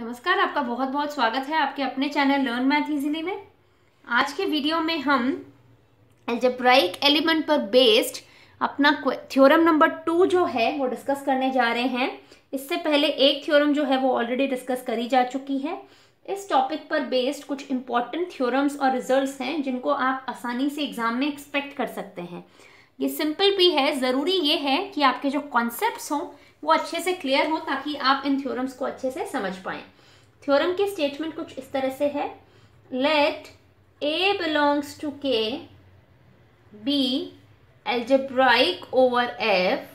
नमस्कार आपका बहुत बहुत स्वागत है आपके अपने चैनल लर्न मैथ इजीली में आज के वीडियो में हम एल्जेब्राइक एलिमेंट पर बेस्ड अपना थ्योरम नंबर टू जो है वो डिस्कस करने जा रहे हैं इससे पहले एक थ्योरम जो है वो ऑलरेडी डिस्कस करी जा चुकी है इस टॉपिक पर बेस्ड कुछ इंपॉर्टेंट थ्योरम्स और रिजल्ट हैं जिनको आप आसानी से एग्जाम में एक्सपेक्ट कर सकते हैं ये सिंपल भी है ज़रूरी ये है कि आपके जो कॉन्सेप्ट हों वो अच्छे से क्लियर हो ताकि आप इन थ्योरम्स को अच्छे से समझ पाए थ्योरम के स्टेटमेंट कुछ इस तरह से है let A belongs to K be algebraic over F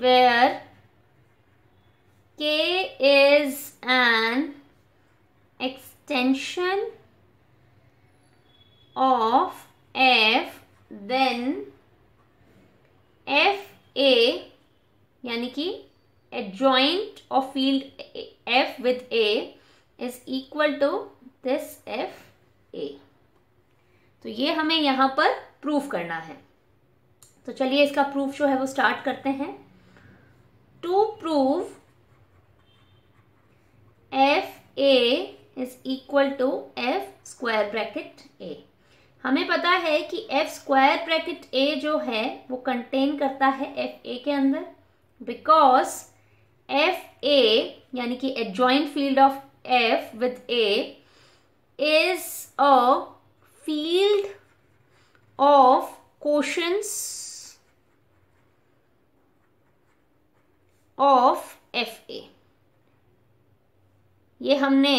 where K is an extension of F then F A यानी कि adjoint of field F with A is equal to this F A तो ये हमें यहाँ पर proof करना है तो चलिए इसका प्रूफ जो है वो स्टार्ट करते हैं to prove F A is equal to F square bracket A हमें पता है कि एफ स्क्वायर ब्रैकेट ए जो है वो कंटेन करता है एफ ए के अंदर बिकॉज एफ ए यानी कि adjoint field of F with A is a field of question of F A ये हमने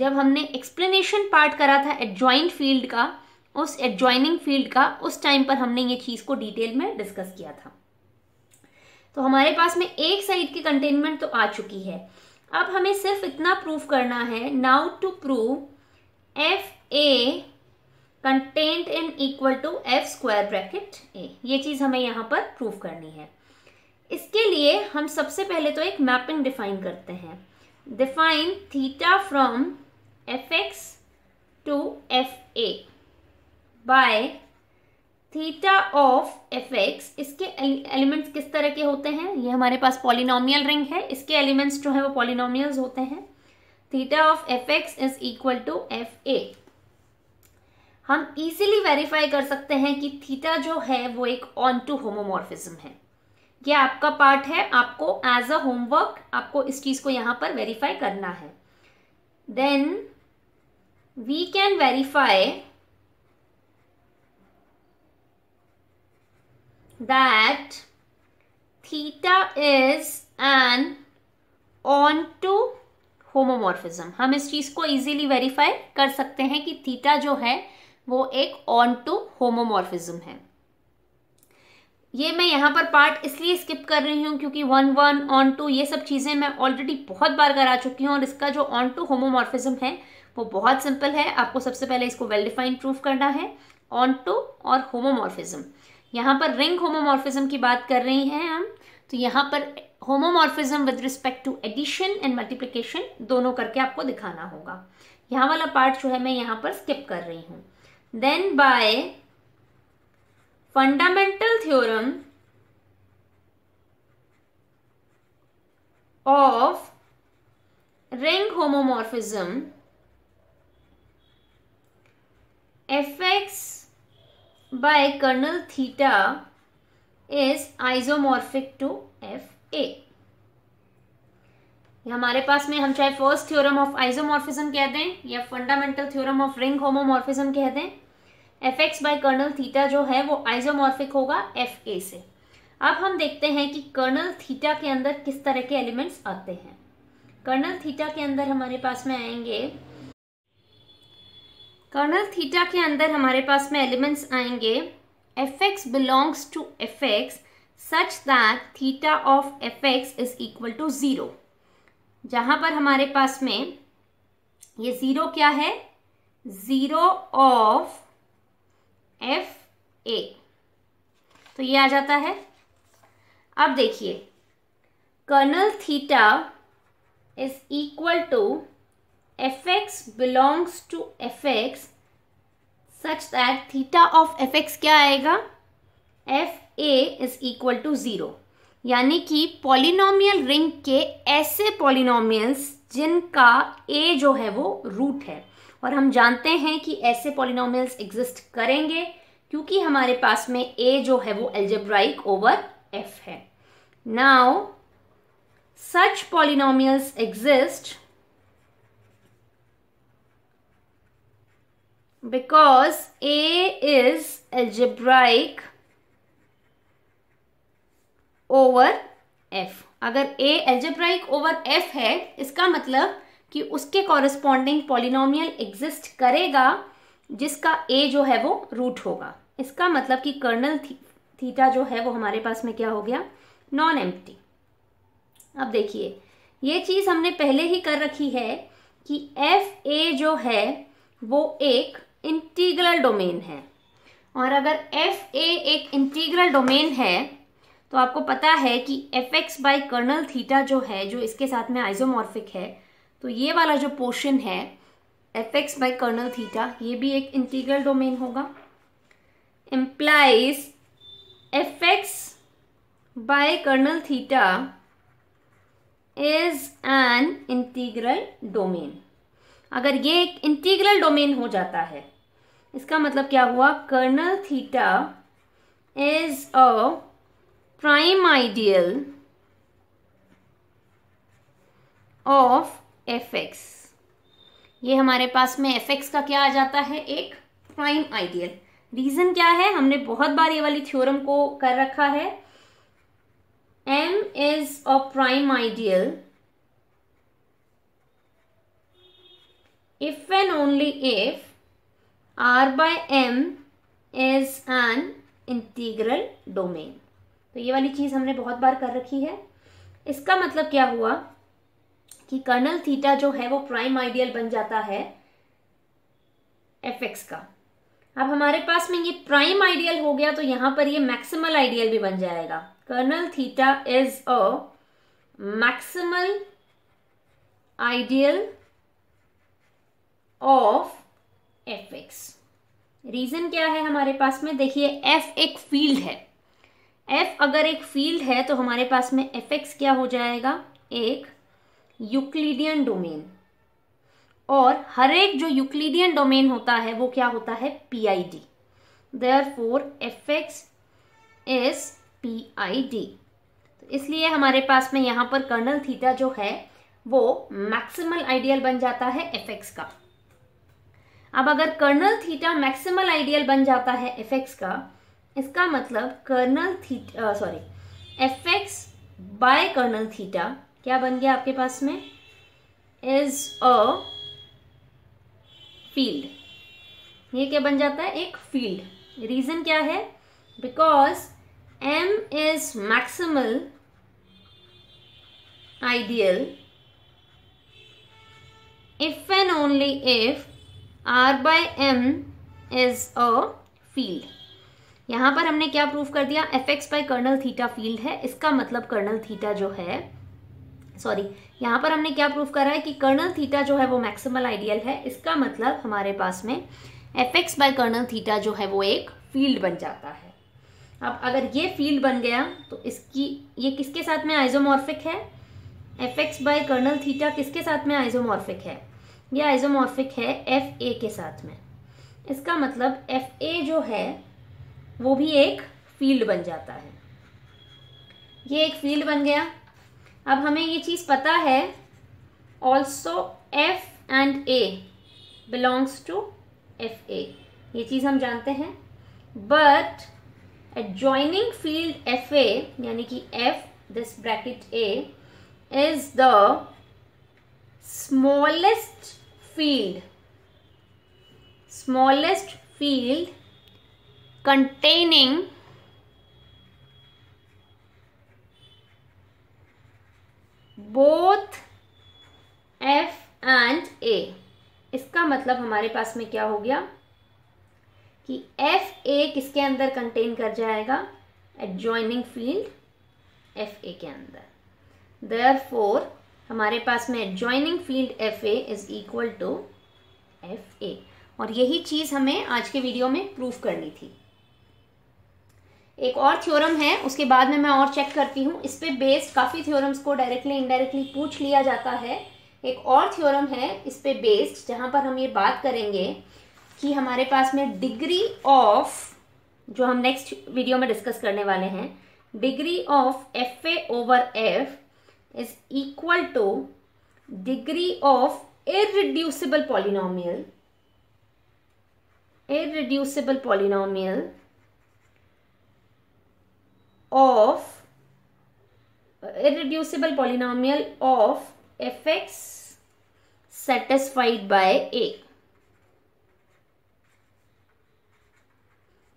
जब हमने एक्सप्लेनेशन पार्ट करा था एडजॉइंट फील्ड का उस एडजॉइनिंग फील्ड का उस टाइम पर हमने ये चीज़ को डिटेल में डिस्कस किया था तो हमारे पास में एक साइड की कंटेनमेंट तो आ चुकी है अब हमें सिर्फ इतना प्रूफ करना है now to prove F A content in equal to F square bracket A ये चीज़ हमें यहाँ पर प्रूफ करनी है इसके लिए हम सबसे पहले तो एक मैपिंग डिफाइन करते हैं define theta from F X to F A by theta of F X इसके एलिमेंट्स किस तरह के होते हैं ये हमारे पास पॉलिनोमियल रिंग है इसके एलिमेंट्स जो है वो पॉलिनोमियल होते हैं theta of F X is equal to F A हम इजीली वेरीफाई कर सकते हैं कि थीटा जो है वो एक ऑन टू होमोमोरफिज्म है ये आपका पार्ट है आपको एज अ होमवर्क आपको इस चीज़ को यहाँ पर वेरीफाई करना है then we can verify that theta is an onto homomorphism हम इस चीज़ को इजीली वेरीफाई कर सकते हैं कि थीटा जो है वो एक ऑन टू होमोमोर्फिज्म है ये मैं यहाँ पर पार्ट इसलिए स्किप कर रही हूँ क्योंकि वन वन ऑन टू ये सब चीज़ें मैं ऑलरेडी बहुत बार करा चुकी हूँ और इसका जो ऑन टू होमोमोर्फिज्म है वो बहुत सिंपल है आपको सबसे पहले इसको वेल डिफाइंड प्रूफ करना है ऑन टू और होमोमॉर्फिज्म यहाँ पर रिंग होमोमॉर्फिज्म की बात कर रहे हैं हम तो यहाँ पर homomorphism with respect to addition and multiplication दोनों करके आपको दिखाना होगा यहाँ वाला पार्ट जो है मैं यहाँ पर स्किप कर रही हूँ then by fundamental theorem of ring homomorphism by kernel theta is isomorphic to F A हमारे पास में हम चाहे फर्स्ट थ्योरम ऑफ आइसोमॉर्फिज्म कह दें या fundamental theorem of ring homomorphism कह दें F X by kernel theta जो है वो आइजोमॉर्फिक होगा एफ ए से अब हम देखते हैं कि कर्नल थीटा के अंदर किस तरह के एलिमेंट्स आते हैं कर्नल थीटा के अंदर हमारे पास में आएंगे कर्नल थीटा के अंदर हमारे पास में एलिमेंट्स आएंगे F X belongs to F X such that theta of F X is equal to zero जहाँ पर हमारे पास में ये ज़ीरो क्या है ज़ीरो ऑफ एफ ए तो ये आ जाता है अब देखिए kernel theta is equal to fx belongs to fx such that theta of fx क्या आएगा F A is equal to zero यानी कि पॉलिनोमियल रिंग के ऐसे पॉलिनोमियल्स जिनका ए जो है वो रूट है और हम जानते हैं कि ऐसे पॉलिनोमियल्स एग्जिस्ट करेंगे क्योंकि हमारे पास में ए जो है वो एल्जेब्राइक ओवर एफ है now such polynomials exist because A is algebraic over F अगर ए एल्जेब्राइक ओवर एफ है इसका मतलब कि उसके कॉरेस्पॉन्डिंग पॉलिनोमियल एग्जिस्ट करेगा जिसका ए जो है वो रूट होगा इसका मतलब कि कर्नल थी, थीटा जो है वो हमारे पास में क्या हो गया नॉन एम्प्टी अब देखिए ये चीज़ हमने पहले ही कर रखी है कि एफ ए जो है वो एक इंटीग्रल डोमेन है और अगर एफ ए एक इंटीग्रल डोमेन है तो आपको पता है कि F X by kernel theta जो है जो इसके साथ में आइजोमॉर्फिक है तो ये वाला जो पोर्शन है F X by kernel theta ये भी एक इंटीग्रल डोमेन होगा implies F X by kernel theta is an integral domain अगर ये एक इंटीग्रल डोमेन हो जाता है इसका मतलब क्या हुआ kernel theta is a prime ideal of F X ये हमारे पास में एफ एक्स का क्या आ जाता है एक प्राइम आइडियल रीजन क्या है हमने बहुत बार ये वाली थ्योरम को कर रखा है M is a prime ideal if and only if R by M is an integral domain. तो ये वाली चीज़ हमने बहुत बार कर रखी है इसका मतलब क्या हुआ कि कर्नल थीटा जो है वो प्राइम आइडियल बन जाता है एफ एक्स का अब हमारे पास में ये प्राइम आइडियल हो गया तो यहाँ पर ये मैक्सिमल आइडियल भी बन जाएगा kernel theta is a maximal ideal of F X reason क्या है हमारे पास में देखिए एफ एक फील्ड है एफ अगर एक फील्ड है तो हमारे पास में एफ एक्स क्या हो जाएगा एक यूक्लिडियन डोमेन और हर एक जो यूक्लिडियन डोमेन होता है वो क्या होता है P I D therefore F X is P I D इसलिए हमारे पास में यहाँ पर कर्नल थीटा जो है वो मैक्सिमल आइडियल बन जाता है एफ एक्स का अब अगर कर्नल थीटा मैक्सिमल आइडियल बन जाता है एफ एक्स का इसका मतलब kernel theta sorry F X by kernel theta क्या बन गया आपके पास में इज अ फील्ड ये क्या बन जाता है एक फील्ड रीज़न क्या है because M is maximal ideal if and only if R by M is a field यहाँ पर हमने क्या प्रूव कर दिया F X by kernel theta field है इसका मतलब कर्नल थीटा जो है सॉरी यहाँ पर हमने क्या प्रूव करा है कि कर्नल थीटा जो है वो मैक्सिमल आइडियल है इसका मतलब हमारे पास में F X by kernel theta जो है वो एक फील्ड बन जाता है अब अगर ये फील्ड बन गया तो इसकी ये किसके साथ में आइजोमॉर्फिक है F X by kernel theta किसके साथ में आइजोमॉर्फिक है यह आइजोमॉर्फिक है एफ ए के साथ में इसका मतलब एफ ए जो है वो भी एक फील्ड बन जाता है ये एक फील्ड बन गया अब हमें ये चीज़ पता है also F and A belongs to F A ये चीज़ हम जानते हैं बट फील्ड एफ ए यानी कि F this bracket A is the smallest field smallest field containing both F and A इसका मतलब हमारे पास में क्या हो गया कि एफ ए किसके अंदर कंटेन कर जाएगा एडजॉइनिंग फील्ड एफ ए के अंदर देयर फोर हमारे पास में joining field F A is equal to F A और यही चीज़ हमें आज के वीडियो में प्रूफ करनी थी एक और थ्योरम है उसके बाद में मैं और चेक करती हूँ इस पर बेस्ड काफ़ी थ्योरम्स को डायरेक्टली इनडायरेक्टली पूछ लिया जाता है एक और थ्योरम है इस पर बेस्ड जहाँ पर हम ये बात करेंगे कि हमारे पास में डिग्री ऑफ जो हम नेक्स्ट वीडियो में डिस्कस करने वाले हैं degree of F A over F is equal to degree of irreducible polynomial irreducible polynomial of irreducible polynomial of fx satisfied by a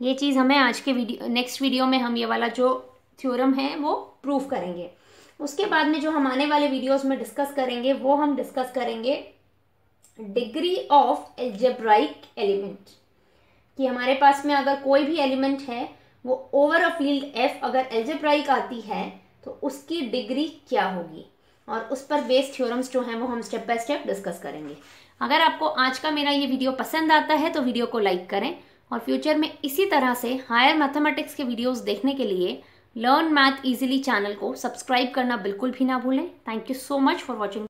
ये चीज़ हमें आज के वीडियो नेक्स्ट वीडियो में हम ये वाला जो थ्योरम है वो प्रूफ करेंगे उसके बाद में जो हम आने वाले वीडियोस में डिस्कस करेंगे वो हम डिस्कस करेंगे डिग्री ऑफ एल्जेब्राइक एलिमेंट कि हमारे पास में अगर कोई भी एलिमेंट है वो ओवर अ फील्ड एफ अगर एल्जेब्राइक आती है तो उसकी डिग्री क्या होगी और उस पर बेस्ड थ्योरम्स जो हैं वो हम स्टेप बाय स्टेप डिस्कस करेंगे अगर आपको आज का मेरा ये वीडियो पसंद आता है तो वीडियो को लाइक करें और फ्यूचर में इसी तरह से हायर मैथमेटिक्स के वीडियोस देखने के लिए लर्न मैथ ईजिली चैनल को सब्सक्राइब करना बिल्कुल भी ना भूलें thank you so much for watching